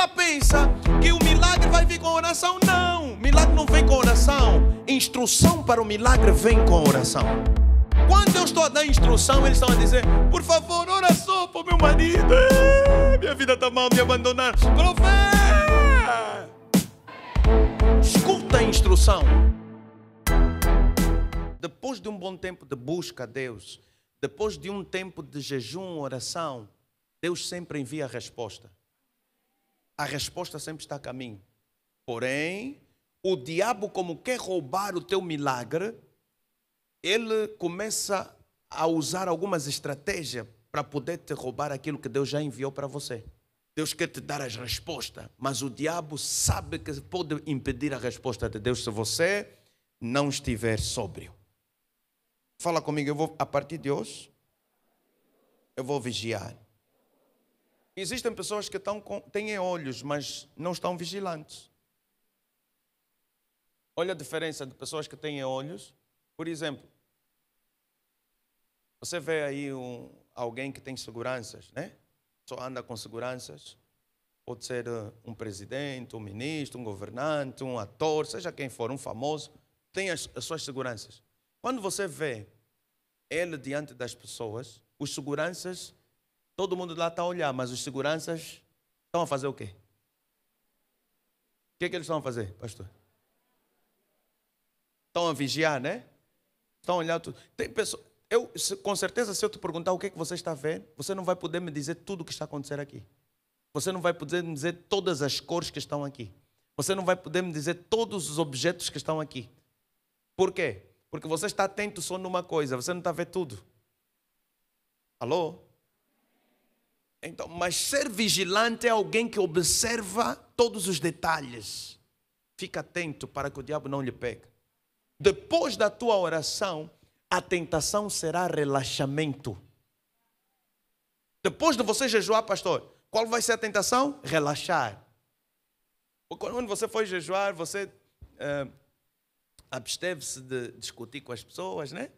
ela pensa que o milagre vai vir com oração. Não, milagre não vem com oração. Instrução para o milagre vem com oração. Quando eu estou a dar instrução, eles estão a dizer: Por favor, ora só para o meu marido. Eh, minha vida está mal, me abandonaram. Profeta! Escuta a instrução. Depois de um bom tempo de busca a Deus, depois de um tempo de jejum, oração, Deus sempre envia a resposta a resposta sempre está a caminho. Porém, o diabo, como quer roubar o teu milagre, ele começa a usar algumas estratégias para poder te roubar aquilo que Deus já enviou para você. Deus quer te dar as respostas, mas o diabo sabe que pode impedir a resposta de Deus se você não estiver sóbrio. Fala comigo, eu vou a partir de hoje eu vou vigiar. Existem pessoas que estão com, têm olhos, mas não estão vigilantes. Olha a diferença de pessoas que têm olhos. Por exemplo, você vê aí um, alguém que tem seguranças, né? Só anda com seguranças. Pode ser eh, um presidente, um ministro, um governante, um ator, seja quem for, um famoso. Tem as, as suas seguranças. Quando você vê ele diante das pessoas, os seguranças Todo mundo lá está a olhar, mas os seguranças estão a fazer o quê? O que, é que eles estão a fazer, pastor? Estão a vigiar, né? Estão a olhar tudo. Tem pessoa, eu, com certeza, se eu te perguntar o que é que você está vendo, você não vai poder me dizer tudo o que está acontecendo aqui. Você não vai poder me dizer todas as cores que estão aqui. Você não vai poder me dizer todos os objetos que estão aqui. Por quê? Porque você está atento só numa coisa, você não está a ver tudo. Alô? Então, mas ser vigilante é alguém que observa todos os detalhes. Fica atento para que o diabo não lhe pegue. Depois da tua oração, a tentação será relaxamento. Depois de você jejuar, pastor, qual vai ser a tentação? Relaxar. Quando você foi jejuar, você eh, absteve-se de discutir com as pessoas, né?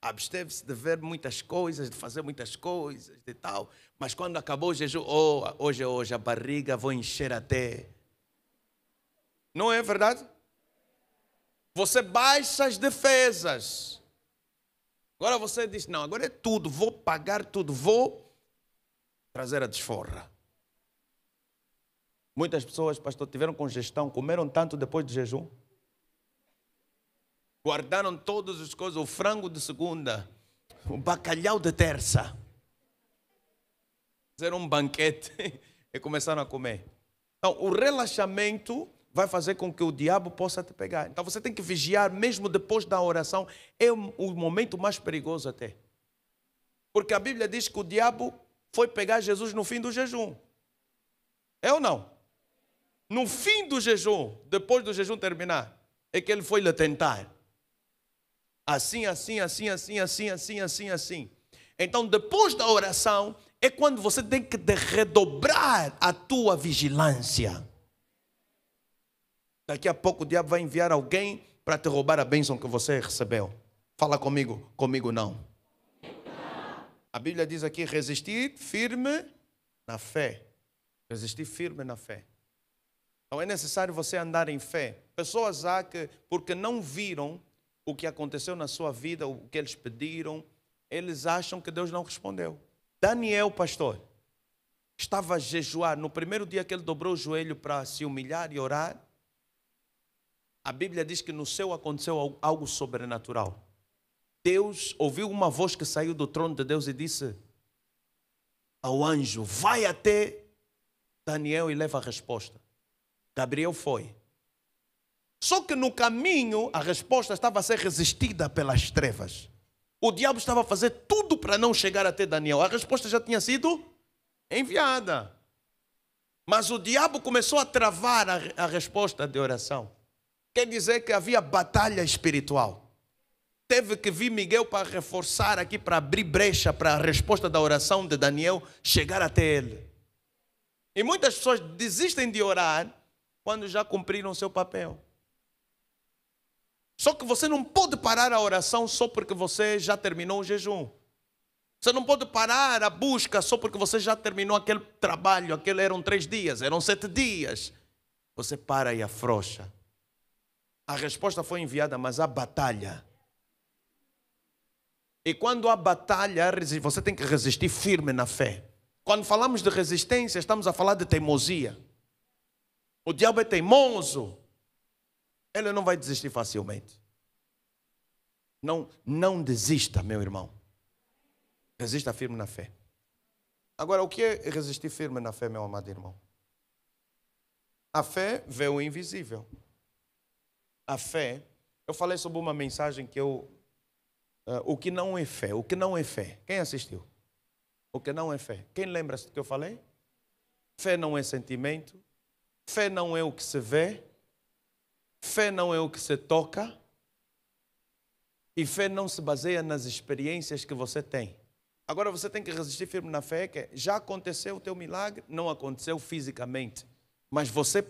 absteve-se de ver muitas coisas, de fazer muitas coisas e tal. Mas quando acabou o jejum, oh, hoje é hoje, a barriga vou encher até. Não é verdade? Você baixa as defesas. Agora você diz: não, agora é tudo, vou pagar tudo, vou trazer a desforra. Muitas pessoas, pastor, tiveram congestão, comeram tanto depois do jejum guardaram todas as coisas, o frango de segunda, o bacalhau de terça. Fizeram um banquete e começaram a comer. Então, o relaxamento vai fazer com que o diabo possa te pegar. Então, você tem que vigiar, mesmo depois da oração, é o momento mais perigoso até. Porque a Bíblia diz que o diabo foi pegar Jesus no fim do jejum. É ou não? No fim do jejum, depois do jejum terminar, é que ele foi lhe tentar. Assim, assim, assim, assim, assim, assim, assim, assim. Então, depois da oração, é quando você tem que redobrar a tua vigilância. Daqui a pouco o diabo vai enviar alguém para te roubar a bênção que você recebeu. Fala comigo, comigo não. A Bíblia diz aqui: resistir firme na fé. Resistir firme na fé. Então é necessário você andar em fé. Pessoas há que, porque não viram, o que aconteceu na sua vida, o que eles pediram, eles acham que Deus não respondeu. Daniel, pastor, estava a jejuar. No primeiro dia que ele dobrou o joelho para se humilhar e orar, a Bíblia diz que no céu aconteceu algo sobrenatural. Deus ouviu uma voz que saiu do trono de Deus e disse ao anjo: Vai até Daniel e leva a resposta. Gabriel foi. Só que no caminho a resposta estava a ser resistida pelas trevas. O diabo estava a fazer tudo para não chegar até Daniel. A resposta já tinha sido enviada. Mas o diabo começou a travar a, a resposta de oração. Quer dizer que havia batalha espiritual teve que vir Miguel para reforçar aqui, para abrir brecha para a resposta da oração de Daniel chegar até ele. E muitas pessoas desistem de orar quando já cumpriram seu papel. Só que você não pode parar a oração só porque você já terminou o jejum. Você não pode parar a busca só porque você já terminou aquele trabalho, aquele eram três dias, eram sete dias. Você para e afrouxa. A resposta foi enviada, mas há batalha. E quando há batalha, você tem que resistir firme na fé. Quando falamos de resistência, estamos a falar de teimosia. O diabo é teimoso. Ele não vai desistir facilmente. Não, não desista, meu irmão. Resista firme na fé. Agora, o que é resistir firme na fé, meu amado irmão? A fé vê o invisível. A fé, eu falei sobre uma mensagem que eu. Uh, o que não é fé, o que não é fé. Quem assistiu? O que não é fé. Quem lembra-se do que eu falei? Fé não é sentimento. Fé não é o que se vê. Fé não é o que se toca. E fé não se baseia nas experiências que você tem. Agora você tem que resistir firme na fé, que é, já aconteceu o teu milagre, não aconteceu fisicamente. Mas você,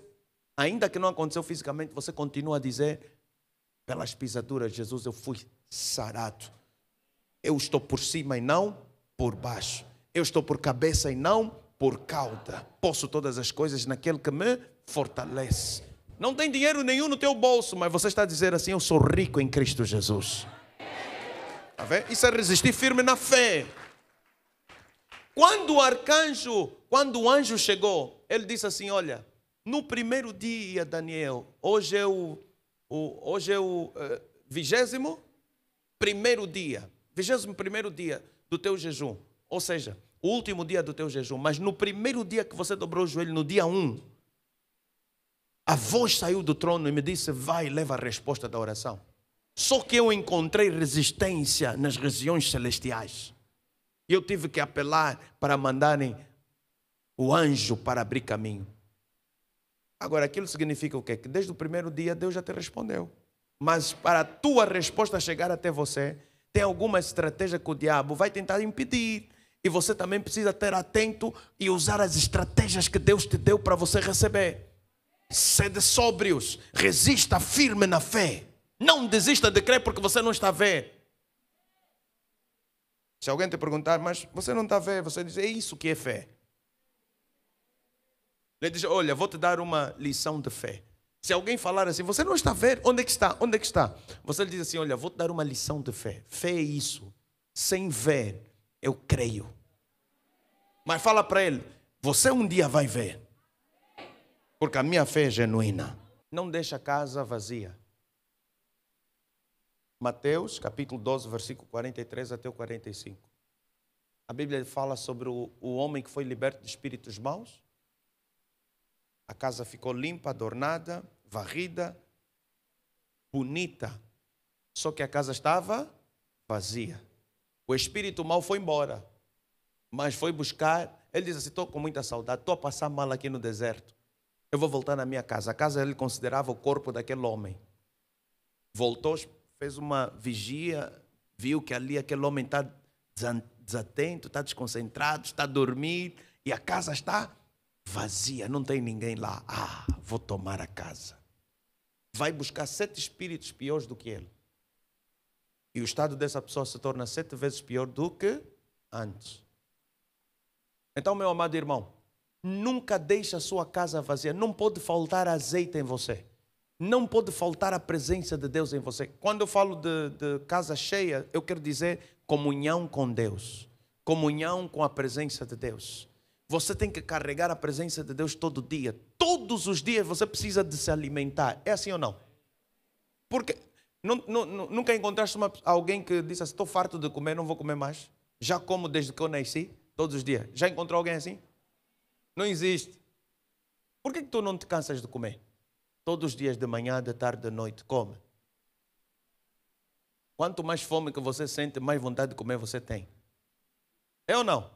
ainda que não aconteceu fisicamente, você continua a dizer, pelas pisaduras de Jesus eu fui sarado. Eu estou por cima e não por baixo. Eu estou por cabeça e não por cauda. Posso todas as coisas naquele que me fortalece. Não tem dinheiro nenhum no teu bolso, mas você está dizendo assim: Eu sou rico em Cristo Jesus. Tá vendo? Isso é resistir firme na fé. Quando o arcanjo, quando o anjo chegou, ele disse assim: Olha, no primeiro dia, Daniel, hoje é o, o hoje é o uh, vigésimo primeiro dia, vigésimo primeiro dia do teu jejum, ou seja, o último dia do teu jejum. Mas no primeiro dia que você dobrou o joelho, no dia um, a voz saiu do trono e me disse: Vai, leva a resposta da oração. Só que eu encontrei resistência nas regiões celestiais. Eu tive que apelar para mandarem o anjo para abrir caminho. Agora, aquilo significa o quê? Que desde o primeiro dia Deus já te respondeu. Mas para a tua resposta chegar até você, tem alguma estratégia que o diabo vai tentar impedir. E você também precisa ter atento e usar as estratégias que Deus te deu para você receber. Sede sóbrios, resista firme na fé. Não desista de crer porque você não está a ver. Se alguém te perguntar, mas você não está a ver, você diz, é isso que é fé. Ele diz, olha, vou te dar uma lição de fé. Se alguém falar assim, você não está a ver, onde é que está? Onde é que está? Você diz assim, olha, vou te dar uma lição de fé. Fé é isso. Sem ver, eu creio. Mas fala para ele, você um dia vai ver. Porque a minha fé é genuína. Não deixa a casa vazia. Mateus, capítulo 12, versículo 43 até o 45. A Bíblia fala sobre o, o homem que foi liberto de espíritos maus. A casa ficou limpa, adornada, varrida, bonita. Só que a casa estava vazia. O espírito mal foi embora, mas foi buscar. Ele diz assim: Estou com muita saudade, estou a passar mal aqui no deserto. Eu vou voltar na minha casa. A casa ele considerava o corpo daquele homem. Voltou, fez uma vigia, viu que ali aquele homem está desatento, está desconcentrado, está a dormir e a casa está vazia, não tem ninguém lá. Ah, vou tomar a casa. Vai buscar sete espíritos piores do que ele. E o estado dessa pessoa se torna sete vezes pior do que antes. Então, meu amado irmão, Nunca deixe a sua casa vazia. Não pode faltar azeite em você. Não pode faltar a presença de Deus em você. Quando eu falo de, de casa cheia, eu quero dizer comunhão com Deus, comunhão com a presença de Deus. Você tem que carregar a presença de Deus todo dia. Todos os dias você precisa de se alimentar. É assim ou não? Porque não, não, nunca encontraste uma, alguém que disse assim: estou farto de comer, não vou comer mais. Já como desde que eu nasci, todos os dias. Já encontrou alguém assim? Não existe. Por que, que tu não te cansas de comer? Todos os dias de manhã, de tarde, de noite, come. Quanto mais fome que você sente, mais vontade de comer você tem. É ou não?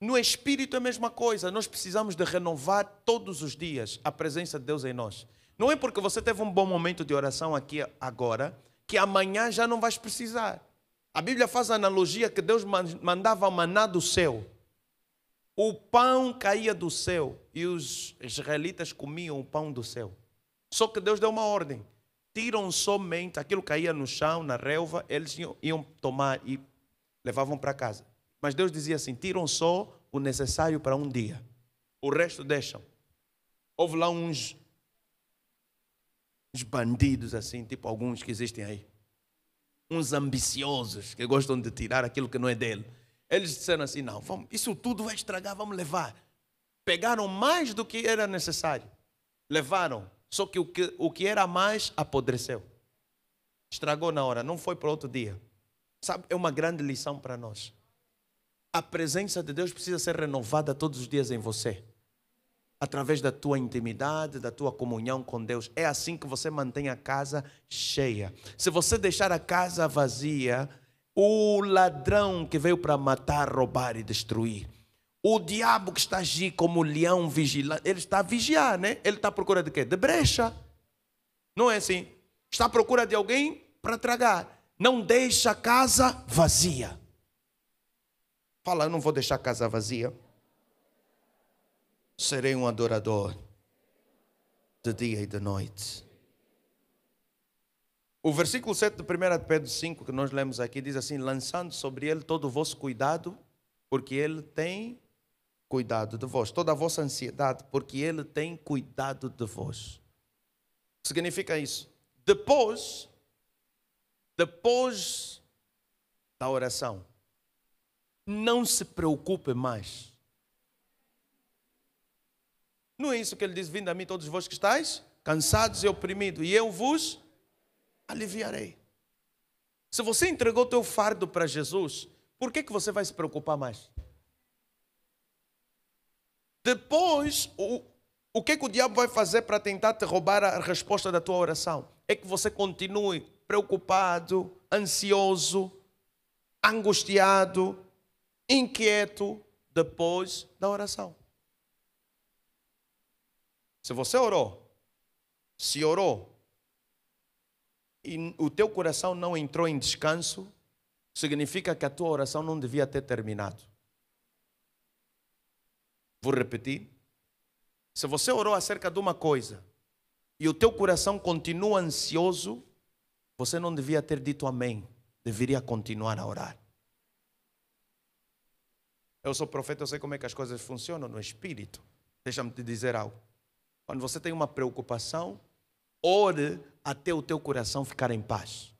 No espírito é a mesma coisa. Nós precisamos de renovar todos os dias a presença de Deus em nós. Não é porque você teve um bom momento de oração aqui agora que amanhã já não vais precisar. A Bíblia faz a analogia que Deus mandava maná do céu o pão caía do céu e os israelitas comiam o pão do céu. Só que Deus deu uma ordem: tiram somente aquilo que caía no chão, na relva, eles iam, iam tomar e levavam para casa. Mas Deus dizia assim: tiram só o necessário para um dia, o resto deixam. Houve lá uns, uns bandidos assim, tipo alguns que existem aí, uns ambiciosos que gostam de tirar aquilo que não é dele eles disseram assim: não, vamos, isso tudo vai estragar, vamos levar. Pegaram mais do que era necessário. Levaram. Só que o que, o que era mais apodreceu. Estragou na hora, não foi para outro dia. Sabe, é uma grande lição para nós. A presença de Deus precisa ser renovada todos os dias em você através da tua intimidade, da tua comunhão com Deus. É assim que você mantém a casa cheia. Se você deixar a casa vazia, o ladrão que veio para matar, roubar e destruir. O diabo que está a agir como leão vigilante, ele está a vigiar, né? Ele está à procura de quê? De brecha. Não é assim? Está à procura de alguém para tragar. Não deixa a casa vazia. Fala, eu não vou deixar a casa vazia. Serei um adorador de dia e de noite. O versículo 7 de 1 Pedro 5, que nós lemos aqui, diz assim: lançando sobre ele todo o vosso cuidado, porque ele tem cuidado de vós. Toda a vossa ansiedade, porque ele tem cuidado de vós. Significa isso. Depois, depois da oração, não se preocupe mais. Não é isso que ele diz: vindo a mim todos vós que estáis cansados e oprimidos, e eu vos aliviarei. Se você entregou o teu fardo para Jesus, por que, que você vai se preocupar mais? Depois, o, o que, que o diabo vai fazer para tentar te roubar a resposta da tua oração? É que você continue preocupado, ansioso, angustiado, inquieto depois da oração. Se você orou, se orou e o teu coração não entrou em descanso, significa que a tua oração não devia ter terminado. Vou repetir. Se você orou acerca de uma coisa e o teu coração continua ansioso, você não devia ter dito amém, deveria continuar a orar. Eu sou profeta, eu sei como é que as coisas funcionam no espírito. Deixa-me te dizer algo. Quando você tem uma preocupação, Ore até o teu coração ficar em paz.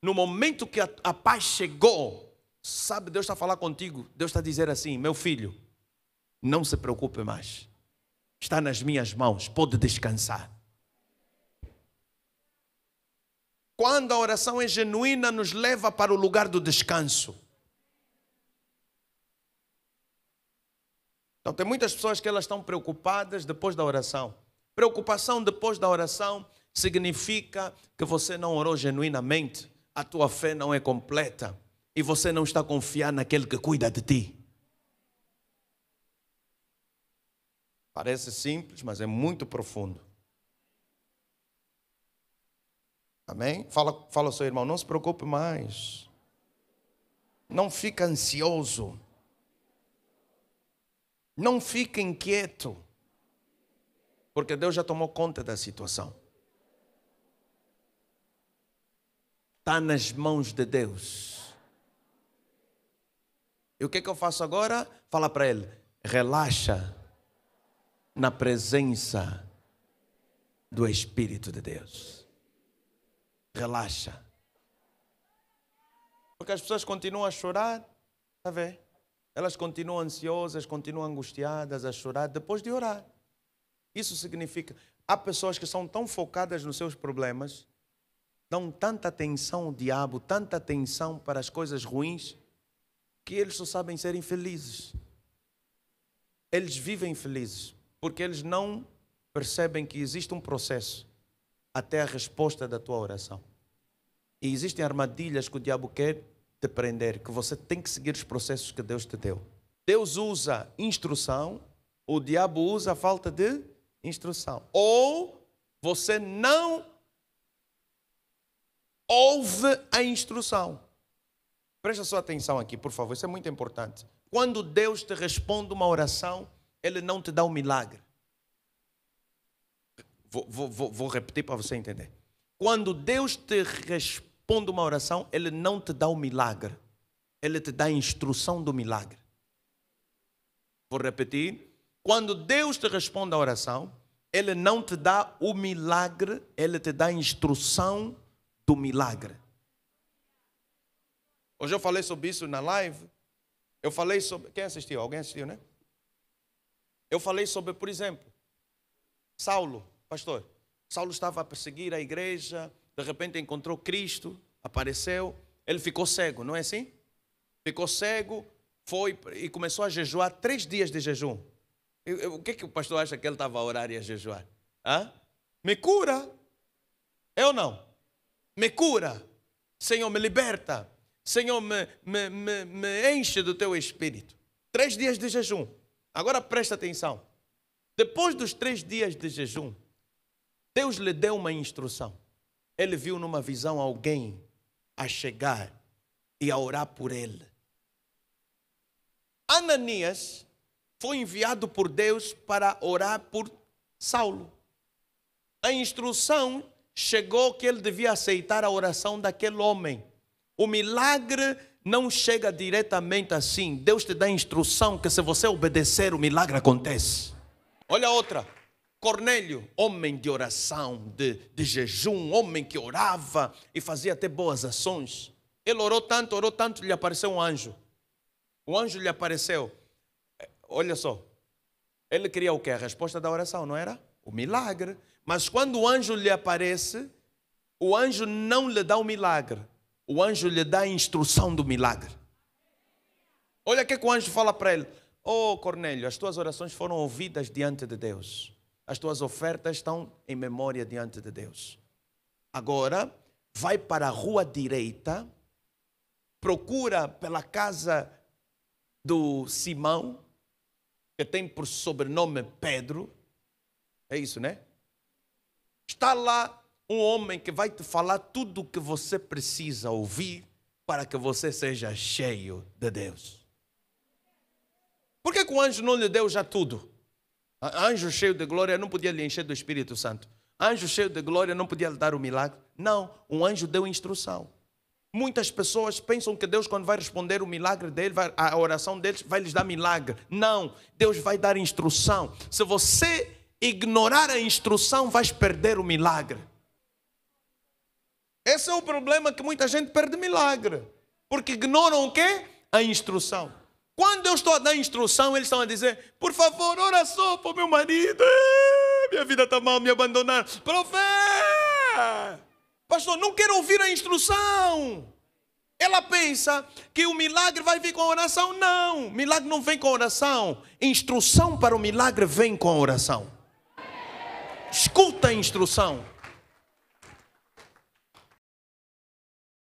No momento que a, a paz chegou, sabe, Deus está a falar contigo. Deus está a dizer assim: meu filho, não se preocupe mais. Está nas minhas mãos, pode descansar. Quando a oração é genuína, nos leva para o lugar do descanso. Então tem muitas pessoas que elas estão preocupadas depois da oração. Preocupação depois da oração significa que você não orou genuinamente, a tua fé não é completa e você não está confiando naquele que cuida de ti. Parece simples, mas é muito profundo. Amém? Fala, fala ao seu irmão, não se preocupe mais. Não fica ansioso. Não fica inquieto. Porque Deus já tomou conta da situação. Está nas mãos de Deus. E o que, é que eu faço agora? Fala para ele: relaxa na presença do Espírito de Deus. Relaxa. Porque as pessoas continuam a chorar, está vendo? Elas continuam ansiosas, continuam angustiadas, a chorar, depois de orar. Isso significa há pessoas que são tão focadas nos seus problemas, dão tanta atenção ao diabo, tanta atenção para as coisas ruins, que eles só sabem ser infelizes. Eles vivem felizes, porque eles não percebem que existe um processo até a resposta da tua oração. E existem armadilhas que o diabo quer te prender, que você tem que seguir os processos que Deus te deu. Deus usa instrução, o diabo usa a falta de instrução. Ou você não ouve a instrução. Presta sua atenção aqui, por favor, isso é muito importante. Quando Deus te responde uma oração, Ele não te dá um milagre. Vou, vou, vou repetir para você entender. Quando Deus te responde uma oração, Ele não te dá um milagre. Ele te dá a instrução do milagre. Vou repetir. Quando Deus te responde a oração, Ele não te dá o milagre, Ele te dá a instrução do milagre. Hoje eu falei sobre isso na live. Eu falei sobre. Quem assistiu? Alguém assistiu, né? Eu falei sobre, por exemplo, Saulo, pastor. Saulo estava a perseguir a igreja, de repente encontrou Cristo, apareceu, ele ficou cego, não é assim? Ficou cego, foi e começou a jejuar três dias de jejum. Eu, eu, o que, é que o pastor acha que ele estava a orar e a jejuar? Hã? Me cura. Eu é não. Me cura. Senhor, me liberta. Senhor, me, me, me, me enche do teu espírito. Três dias de jejum. Agora presta atenção. Depois dos três dias de jejum, Deus lhe deu uma instrução. Ele viu numa visão alguém a chegar e a orar por ele. Ananias foi enviado por Deus para orar por Saulo. A instrução chegou que ele devia aceitar a oração daquele homem. O milagre não chega diretamente assim. Deus te dá a instrução que se você obedecer, o milagre acontece. Olha outra. Cornélio, homem de oração, de, de jejum, homem que orava e fazia até boas ações. Ele orou tanto, orou tanto, lhe apareceu um anjo. O anjo lhe apareceu Olha só. Ele queria o quê? A resposta da oração, não era? O milagre. Mas quando o anjo lhe aparece, o anjo não lhe dá o milagre. O anjo lhe dá a instrução do milagre. Olha o que, é que o anjo fala para ele. Oh, Cornélio, as tuas orações foram ouvidas diante de Deus. As tuas ofertas estão em memória diante de Deus. Agora, vai para a rua direita, procura pela casa do Simão, que tem por sobrenome Pedro, é isso, né? Está lá um homem que vai te falar tudo o que você precisa ouvir para que você seja cheio de Deus. Por que, que o anjo não lhe deu já tudo? Anjo cheio de glória não podia lhe encher do Espírito Santo. Anjo cheio de glória não podia lhe dar o milagre. Não, um anjo deu instrução. Muitas pessoas pensam que Deus, quando vai responder o milagre dele, vai, a oração deles, vai lhes dar milagre. Não, Deus vai dar instrução. Se você ignorar a instrução, vais perder o milagre. Esse é o problema que muita gente perde milagre. Porque ignoram o quê? A instrução. Quando eu estou a dar instrução, eles estão a dizer: por favor, ora só para o meu marido. Minha vida está mal, me abandonaram. Profeta! Pastor, não quero ouvir a instrução. Ela pensa que o milagre vai vir com a oração. Não, milagre não vem com a oração. Instrução para o milagre vem com a oração. Escuta a instrução.